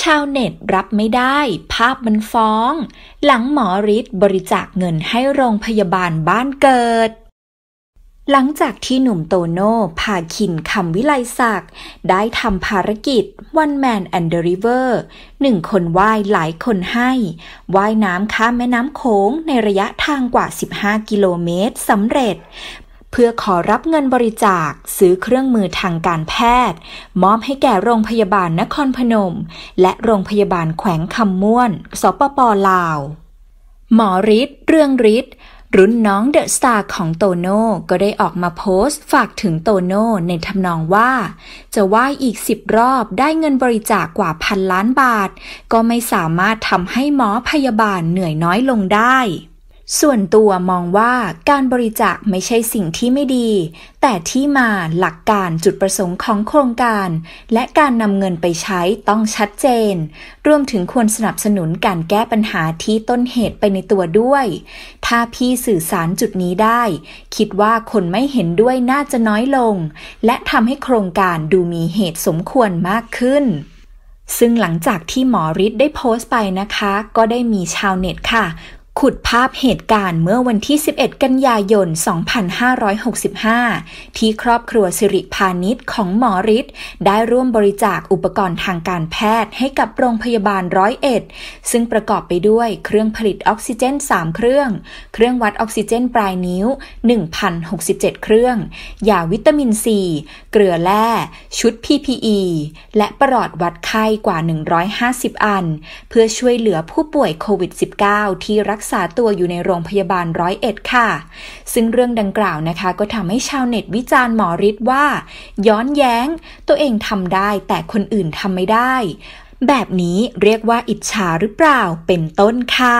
ชาวเน็ตรับไม่ได้ ภาพมันฟ้อง หลังหมอฤทธิ์บริจาคเงินให้โรงพยาบาลบ้านเกิด หลังจากที่หนุ่มโตโน่พาคินคำวิไลศักดิ์ได้ทำภารกิจ One Man and the River หนึ่งคนว่ายหลายคนให้ว่ายน้ำข้ามแม่น้ำโขงในระยะทางกว่า 15กิโลเมตรสำเร็จเพื่อขอรับเงินบริจาคซื้อเครื่องมือทางการแพทย์มอบให้แก่โรงพยาบาลนครพนม และโรงพยาบาลแขวงคำม่วนสปปลาว หมอฤทธิ์เรื่องฤทธิ์รุ่นน้องเดอะสตาร์ของโตโน่ ก็ได้ออกมาโพสต์ฝากถึงโตโน่ในทำนองว่า จะว่าอีกสิบรอบได้เงินบริจาคกว่าพันล้านบาท ก็ไม่สามารถทำให้หมอพยาบาลเหนื่อยน้อยลงได้ส่วนตัวมองว่าการบริจาคไม่ใช่สิ่งที่ไม่ดี แต่ที่มาหลักการจุดประสงค์ของโครงการ และการนำเงินไปใช้ต้องชัดเจน รวมถึงควรสนับสนุนการแก้ปัญหาที่ต้นเหตุไปในตัวด้วย ถ้าพี่สื่อสารจุดนี้ได้ คิดว่าคนไม่เห็นด้วยน่าจะน้อยลง และทำให้โครงการดูมีเหตุสมควรมากขึ้น ซึ่งหลังจากที่หมอฤทธิ์ได้โพสต์ไปนะคะ ก็ได้มีชาวเน็ตค่ะขุดภาพเหตุการณ์เมื่อวันที่ 11 กันยายน 2565 ที่ครอบครัวสิริพานิชของหมอฤทธิ์ได้ร่วมบริจาคอุปกรณ์ทางการแพทย์ให้กับโรงพยาบาลร้อยเอ็ดซึ่งประกอบไปด้วย เครื่องผลิตออกซิเจน 3 เครื่อง เครื่องวัดออกซิเจนปลายนิ้ว 1,067 เครื่อง ยาวิตามินซี เกลือแร่ ชุด PPE และประลอดวัดไข้กว่า 150 อันเพื่อช่วยเหลือผู้ป่วยโควิด -19 ที่รักษาษาตัวอยู่ในโรงพยาบาลร้อยเอ็ดค่ะ ซึ่งเรื่องดังกล่าวนะคะ ก็ทำให้ชาวเน็ตวิจารณ์หมอฤทธิ์ว่า ย้อนแย้งตัวเองทำได้แต่คนอื่นทำไม่ได้ แบบนี้เรียกว่าอิจฉาหรือเปล่าเป็นต้นค่ะ